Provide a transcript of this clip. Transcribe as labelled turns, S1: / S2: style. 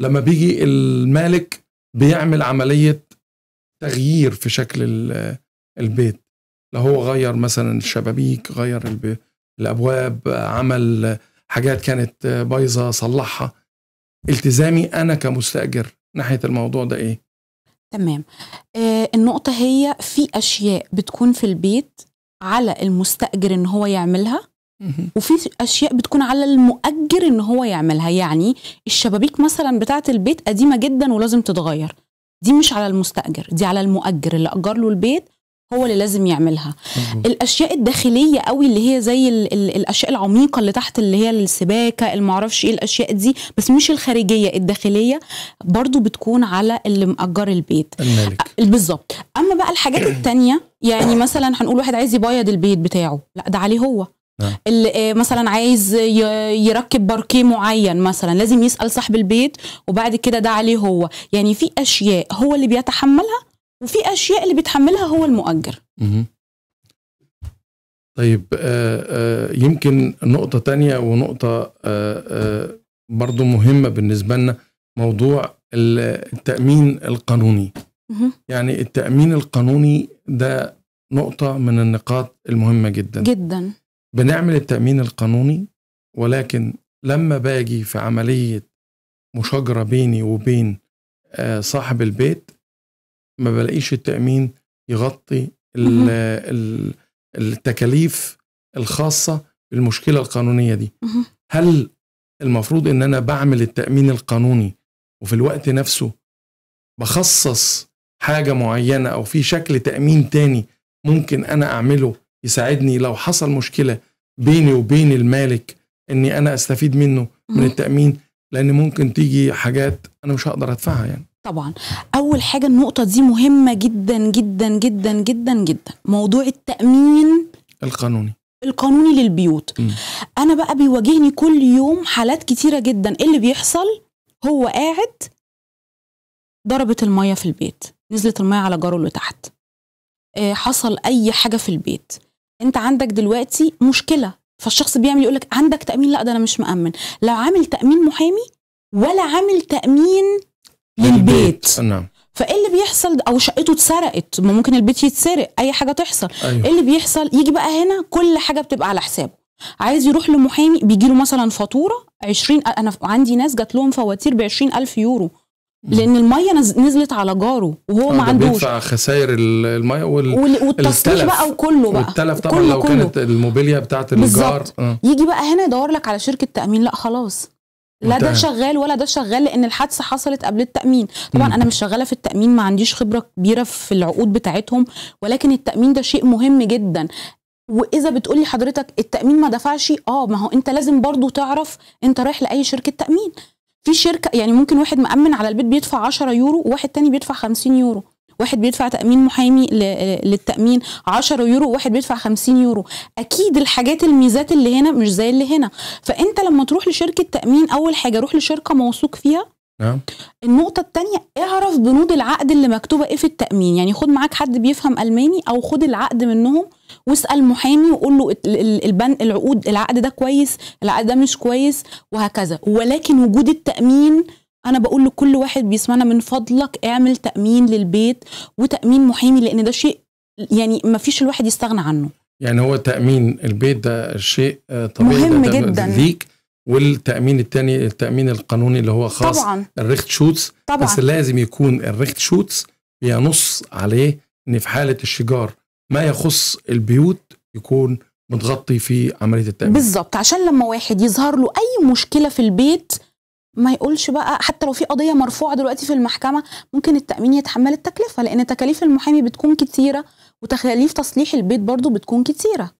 S1: لما بيجي المالك بيعمل عملية تغيير في شكل البيت لو هو غير مثلا الشبابيك غير الأبواب عمل حاجات كانت بايظة صلحها التزامي أنا كمستأجر ناحية الموضوع ده إيه؟
S2: تمام آه النقطة هي في أشياء بتكون في البيت على المستأجر إن هو يعملها وفي اشياء بتكون على المؤجر ان هو يعملها يعني الشبابيك مثلا بتاعه البيت قديمه جدا ولازم تتغير دي مش على المستاجر دي على المؤجر اللي اجر له البيت هو اللي لازم يعملها الاشياء الداخليه قوي اللي هي زي الـ الـ الاشياء العميقه اللي تحت اللي هي السباكه المعرفش ايه الاشياء دي بس مش الخارجيه الداخليه برضو بتكون على اللي مأجر البيت المالك بالظبط اما بقى الحاجات التانية يعني مثلا هنقول واحد عايز يبيض البيت بتاعه لا ده عليه هو نعم. اللي آه، مثلا عايز يركب باركيه معين مثلا لازم يسال صاحب البيت وبعد كده ده عليه هو يعني في اشياء هو اللي بيتحملها وفي اشياء اللي بيتحملها هو المؤجر
S1: طيب آه، آه، يمكن نقطه تانية ونقطه برضو مهمه بالنسبه لنا موضوع التامين القانوني يعني التامين القانوني ده نقطه من النقاط المهمه جدا جدا بنعمل التأمين القانوني ولكن لما باجي في عملية مشاجرة بيني وبين آه، صاحب البيت ما بلاقيش التأمين يغطي التكاليف الخاصة بالمشكلة القانونية دي هل المفروض ان انا بعمل التأمين القانوني وفي الوقت نفسه بخصص حاجة معينة او في شكل تأمين تاني ممكن انا اعمله يساعدني لو حصل مشكله بيني وبين المالك اني انا استفيد منه من التامين لان ممكن تيجي حاجات انا مش هقدر ادفعها يعني
S2: طبعا اول حاجه النقطه دي مهمه جدا جدا جدا جدا جدا موضوع التامين القانوني القانوني للبيوت م. انا بقى بيواجهني كل يوم حالات كتيره جدا اللي بيحصل هو قاعد ضربت الميه في البيت نزلت الميه على جاره اللي تحت آه، حصل اي حاجه في البيت انت عندك دلوقتي مشكله فالشخص بيعمل يقول لك عندك تامين لا ده انا مش مامن لا عامل تامين محامي ولا عامل تامين للبيت نعم فايه اللي بيحصل او شقته اتسرقت ما ممكن البيت يتسرق اي حاجه تحصل أيوه. ايه اللي بيحصل يجي بقى هنا كل حاجه بتبقى على حسابه عايز يروح لمحامي بيجي له مثلا فاتوره 20 انا عندي ناس جات لهم فواتير ب 20000 يورو لان الميه نزلت على جاره وهو آه، ما عندوش بيدفع
S1: خسائر الميه وال... والتصليح بقى
S2: وكله بقى والتلف طبعا كله لو كله. كانت
S1: الموبيليا بتاعت الجار آه.
S2: يجي بقى هنا يدور لك على شركه تامين لا خلاص لا ده شغال ولا ده شغال لان الحادثه حصلت قبل التامين طبعا م. انا مش شغاله في التامين ما عنديش خبره كبيره في العقود بتاعتهم ولكن التامين ده شيء مهم جدا واذا بتقولي حضرتك التامين ما دفعش اه ما هو انت لازم برضو تعرف انت رايح لاي شركه تامين في شركه يعني ممكن واحد مأمن على البيت بيدفع 10 يورو وواحد تاني بيدفع 50 يورو واحد بيدفع تامين محامي للتامين 10 يورو واحد بيدفع 50 يورو اكيد الحاجات الميزات اللي هنا مش زي اللي هنا فانت لما تروح لشركه تامين اول حاجه روح لشركه موثوق فيها نعم. النقطة التانية اعرف بنود العقد اللي مكتوبة ايه في التأمين يعني خد معاك حد بيفهم ألماني أو خد العقد منهم واسال محامي وقول له البن العقود العقد ده كويس العقد ده مش كويس وهكذا ولكن وجود التامين انا بقول لكل واحد بيسمعنا من فضلك اعمل تامين للبيت وتامين محامي لان ده شيء يعني ما فيش الواحد يستغنى عنه
S1: يعني هو تامين البيت ده شيء آه، طبيعي مهم ده جدا ليك والتامين الثاني التامين القانوني اللي هو خاص طبعا الريخت شوتس طبعا بس لازم يكون الريخت شوتس بينص عليه ان في حاله الشجار ما يخص البيوت يكون متغطي في عمليه التامين
S2: بالظبط عشان لما واحد يظهر له اي مشكله في البيت ما يقولش بقى حتى لو في قضيه مرفوعه دلوقتي في المحكمه ممكن التامين يتحمل التكلفه لان تكاليف المحامي بتكون كتيره وتكاليف تصليح البيت برضو بتكون كتيره